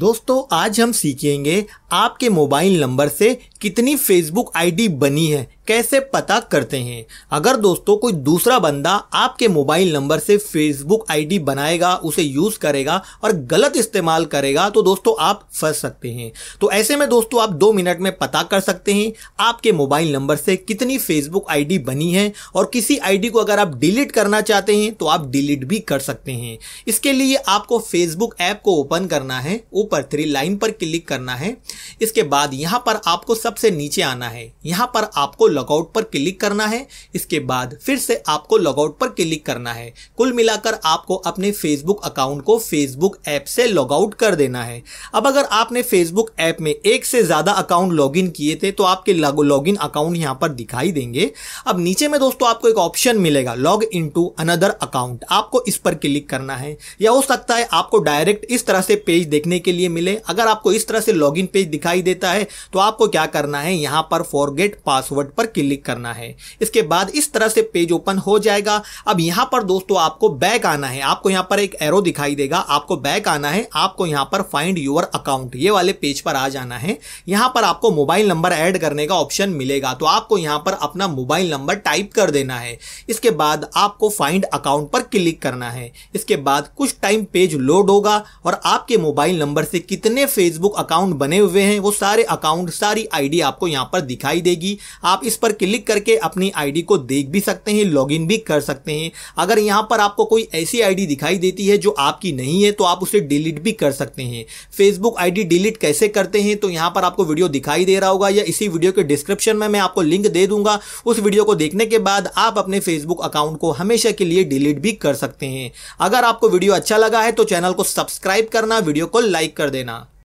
दोस्तों आज हम सीखेंगे आपके मोबाइल नंबर से कितनी फेसबुक आईडी बनी है कैसे पता करते हैं अगर दोस्तों कोई दूसरा बंदा आपके मोबाइल नंबर से फेसबुक आईडी बनाएगा उसे यूज करेगा और गलत इस्तेमाल करेगा तो दोस्तों आप फंस सकते हैं तो ऐसे में दोस्तों आप दो मिनट में पता कर सकते हैं आपके मोबाइल नंबर से कितनी फेसबुक आईडी बनी है और किसी आईडी को अगर आप डिलीट करना चाहते हैं तो आप डिलीट भी कर सकते हैं इसके लिए आपको फेसबुक ऐप को ओपन करना है ऊपर थ्री लाइन पर क्लिक करना है इसके बाद यहां पर आपको सबसे नीचे आना है यहां पर आपको लॉगआउट पर क्लिक करना है इसके बाद फिर से आपको लॉगआउट पर क्लिक करना है कुल मिलाकर आपको अपने फेसबुक अकाउंट को फेसबुक ऐप से लॉगआउट कर देना है अब अगर आपने फेसबुक ऐप में एक से ज़्यादा अकाउंट लॉगिन किए थे तो आपके लॉगिन अकाउंट यहाँ पर दिखाई देंगे अब नीचे में दोस्तों आपको एक ऑप्शन मिलेगा log in to another account आपको इस पर क्लिक करना है या हो सकता है आपको डायरेक्ट इस तरह से पेज देखने के लिए मिले अगर आपको इस तरह से लॉगिन पेज दिखाई देता है तो आपको क्या करना है यहाँ पर फॉरगेट पासवर्ड पर क्लिक करना है इसके बाद इस तरह से पेज ओपन हो जाएगा अब यहां पर दोस्तों आपको बैक आना है आपको यहां पर एक एरो दिखाई देगा आपको बैक आना है आपको यहां पर फाइंड यूर अकाउंट ये वाले पेज पर आ जाना है यहां पर आपको मोबाइल नंबर एड करने का ऑप्शन मिलेगा तो आपको यहां पर अपना मोबाइल नंबर टाइप कर देना है इसके बाद आपको फाइंड अकाउंट पर क्लिक करना है इसके बाद कुछ टाइम पेज लोड होगा और आपके मोबाइल नंबर से कितने फेसबुक अकाउंट बने हुए हैं वो सारे अकाउंट सारी आईडी आपको यहां पर दिखाई देगी आप इस पर क्लिक करके अपनी आईडी को देख भी सकते हैं लॉगिन भी कर सकते हैं अगर यहाँ पर आपको कोई ऐसी आईडी दिखाई देती है जो आपकी नहीं है तो आप उसे डिलीट भी कर सकते हैं फेसबुक आईडी डिलीट कैसे करते हैं तो यहाँ पर आपको वीडियो दिखाई दे रहा होगा या इसी वीडियो के डिस्क्रिप्शन में मैं आपको लिंक दे दूंगा उस वीडियो को देखने के बाद आप अपने फेसबुक अकाउंट को हमेशा के लिए डिलीट भी कर सकते हैं अगर आपको वीडियो अच्छा लगा है तो चैनल को सब्सक्राइब करना वीडियो को लाइक कर देना